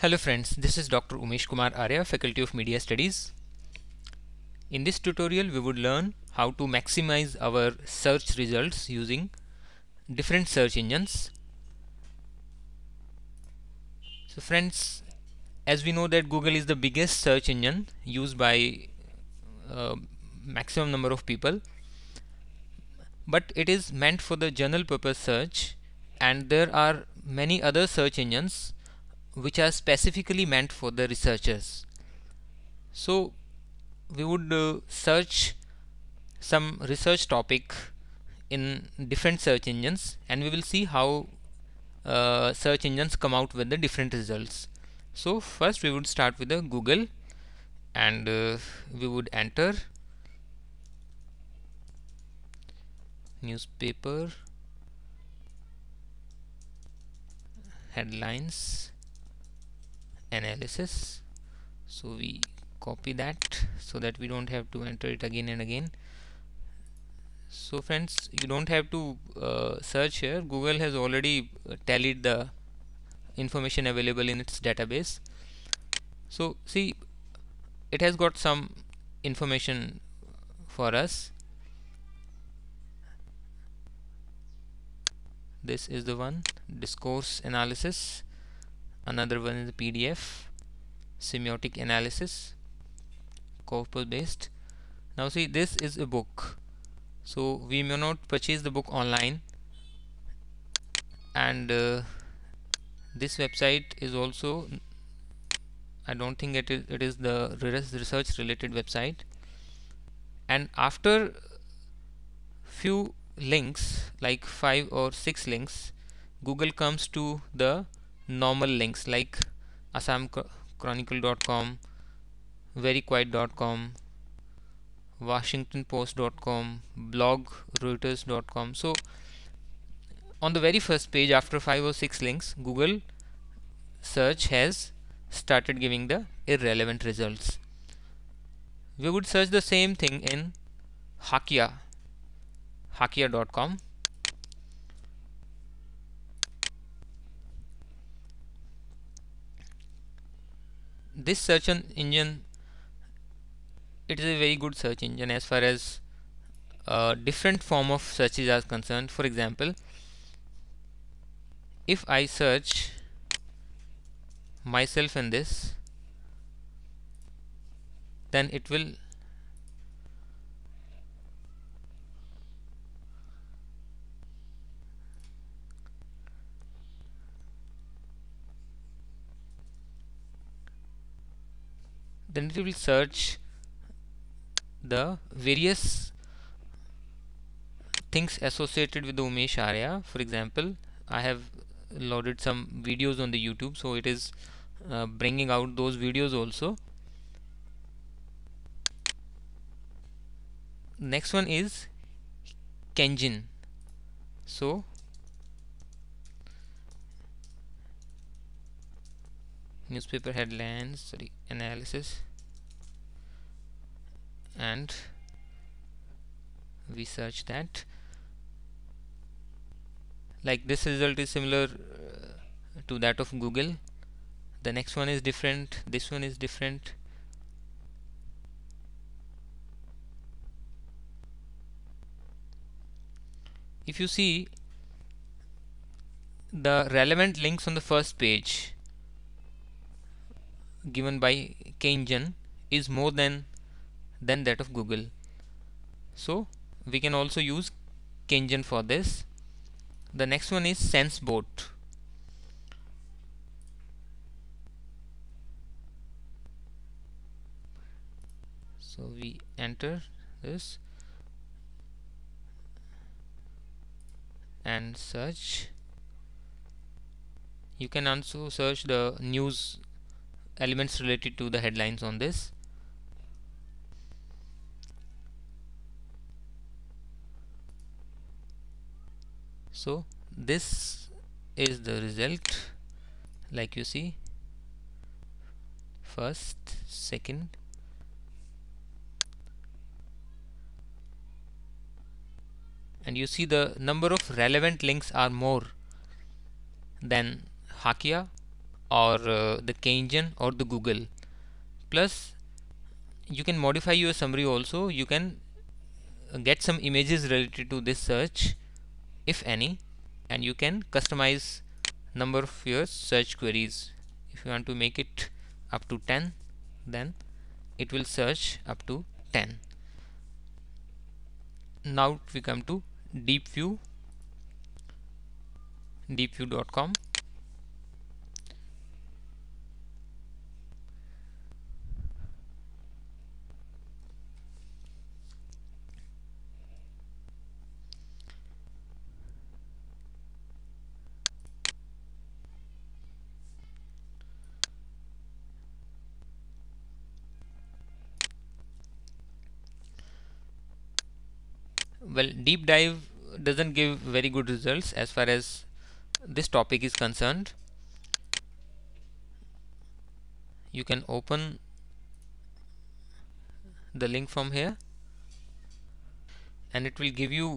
Hello friends, this is Dr. Umesh Kumar Arya, Faculty of Media Studies. In this tutorial we would learn how to maximize our search results using different search engines. So friends, as we know that Google is the biggest search engine used by uh, maximum number of people but it is meant for the general purpose search and there are many other search engines which are specifically meant for the researchers. So we would uh, search some research topic in different search engines and we will see how uh, search engines come out with the different results. So first we would start with the Google and uh, we would enter newspaper headlines analysis so we copy that so that we don't have to enter it again and again so friends you don't have to uh, search here Google has already uh, tallied the information available in its database so see it has got some information for us this is the one discourse analysis another one is PDF semiotic analysis corpus based now see this is a book so we may not purchase the book online and uh, this website is also I don't think it is, it is the research related website and after few links like five or six links Google comes to the normal links like assamchronicle.com veryquiet.com washingtonpost.com blog reuters.com so on the very first page after five or six links google search has started giving the irrelevant results we would search the same thing in hakia hakia.com this search engine it is a very good search engine as far as uh, different form of searches are concerned for example if I search myself in this then it will then it will search the various things associated with the Umesh Arya for example I have loaded some videos on the YouTube so it is uh, bringing out those videos also next one is Kenjin so newspaper headlines sorry analysis and we search that like this result is similar uh, to that of Google the next one is different this one is different if you see the relevant links on the first page given by Kenjan is more than than that of Google. So we can also use Kenjin for this. The next one is SenseBot. So we enter this and search. You can also search the news elements related to the headlines on this so this is the result like you see first second and you see the number of relevant links are more than Hakia or uh, the Keynesian or the Google plus you can modify your summary also you can uh, get some images related to this search if any and you can customize number of your search queries if you want to make it up to 10 then it will search up to 10 now we come to deepview deepview.com well deep dive doesn't give very good results as far as this topic is concerned you can open the link from here and it will give you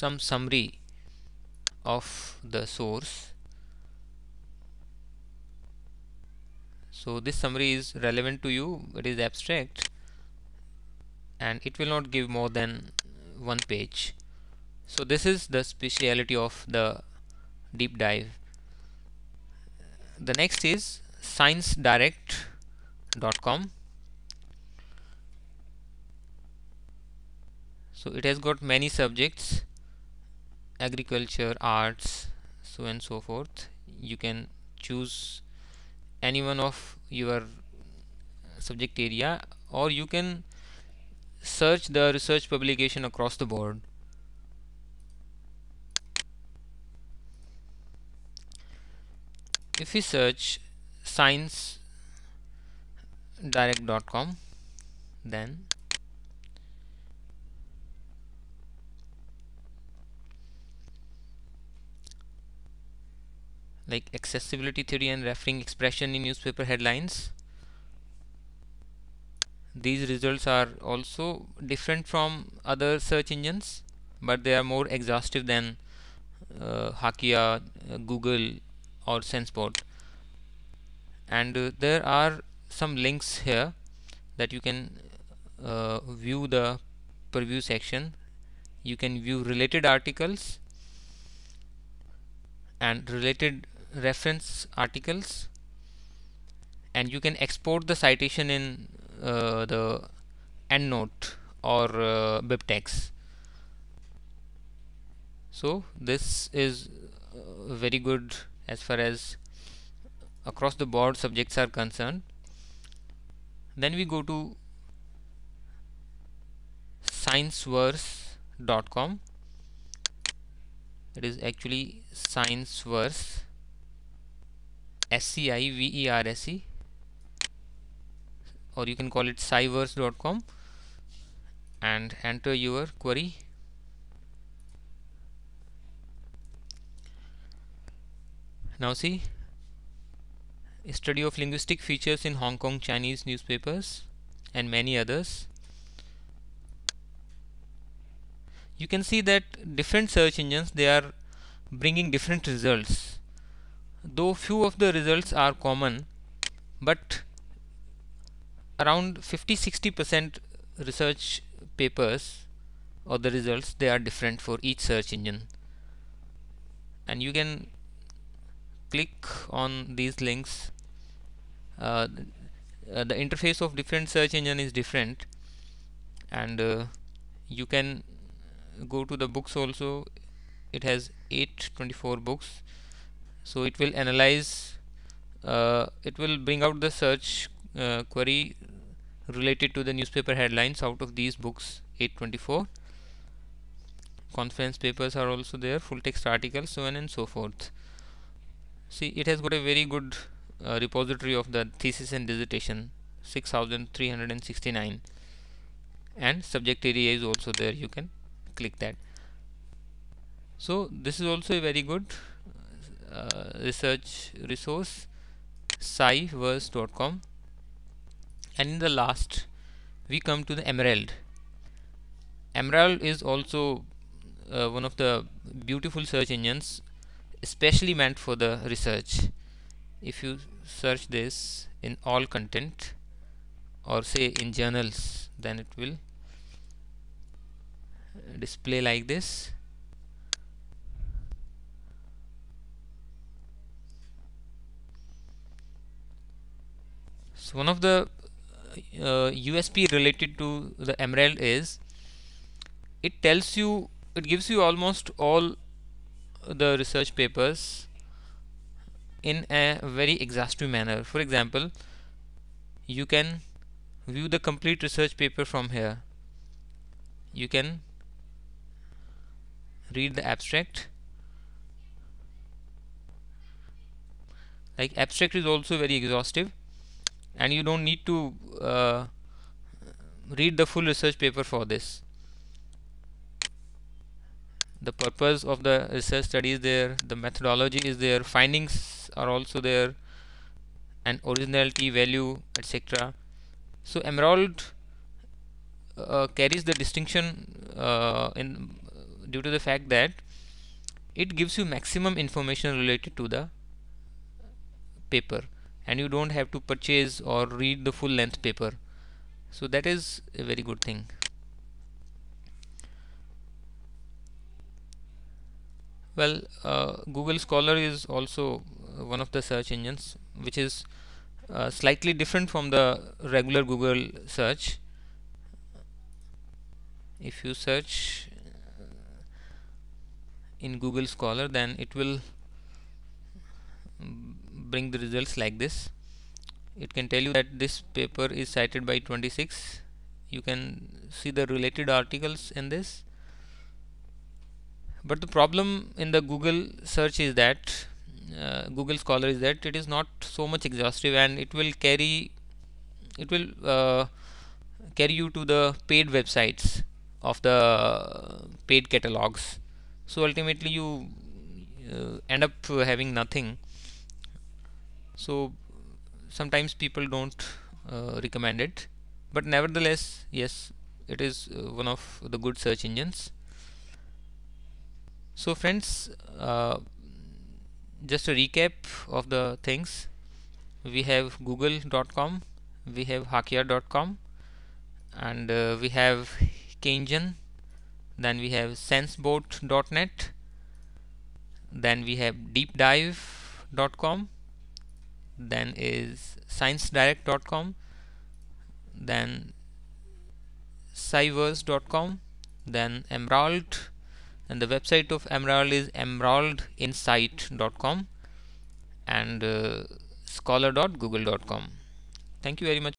some summary of the source so this summary is relevant to you it is abstract and it will not give more than one page so this is the speciality of the deep dive the next is sciencedirect.com so it has got many subjects agriculture arts so and so forth you can choose any one of your subject area or you can search the research publication across the board if we search science direct.com then like accessibility theory and referring expression in newspaper headlines these results are also different from other search engines but they are more exhaustive than uh, Hakia, uh, Google or Sensport. and uh, there are some links here that you can uh, view the preview section you can view related articles and related reference articles and you can export the citation in uh, the EndNote or uh, BibTeX. So this is uh, very good as far as across the board subjects are concerned. Then we go to scienceverse.com. It is actually scienceverse. S C I V E R S E or you can call it cyverse.com and enter your query now see study of linguistic features in Hong Kong Chinese newspapers and many others you can see that different search engines they are bringing different results though few of the results are common but around 50-60% research papers or the results they are different for each search engine and you can click on these links uh, uh the interface of different search engine is different and uh, you can go to the books also it has 824 books so it will analyze uh, it will bring out the search uh, query related to the newspaper headlines out of these books 824 conference papers are also there full text articles so on and so forth see it has got a very good uh, repository of the thesis and dissertation 6369 and subject area is also there you can click that so this is also a very good uh, research resource scivers.com and in the last we come to the emerald emerald is also uh, one of the beautiful search engines especially meant for the research if you search this in all content or say in journals then it will display like this so one of the USP uh, related to the Emerald is it tells you it gives you almost all the research papers in a very exhaustive manner. For example, you can view the complete research paper from here. You can read the abstract. Like abstract is also very exhaustive and you don't need to uh, read the full research paper for this the purpose of the research study is there the methodology is there findings are also there and originality value etc so emerald uh, carries the distinction uh, in due to the fact that it gives you maximum information related to the paper and you don't have to purchase or read the full length paper so that is a very good thing well uh, Google Scholar is also uh, one of the search engines which is uh, slightly different from the regular Google search if you search uh, in Google Scholar then it will um, bring the results like this it can tell you that this paper is cited by 26 you can see the related articles in this but the problem in the Google search is that uh, Google Scholar is that it is not so much exhaustive and it will carry it will uh, carry you to the paid websites of the paid catalogs so ultimately you uh, end up having nothing so sometimes people don't uh, recommend it but nevertheless yes it is uh, one of the good search engines so friends uh, just a recap of the things we have google.com we have hakia.com and uh, we have kengen then we have sensebot.net then we have deepdive.com then is sciencedirect.com then sciverse.com then emerald and the website of emerald is emeraldinsight.com and uh, scholar.google.com thank you very much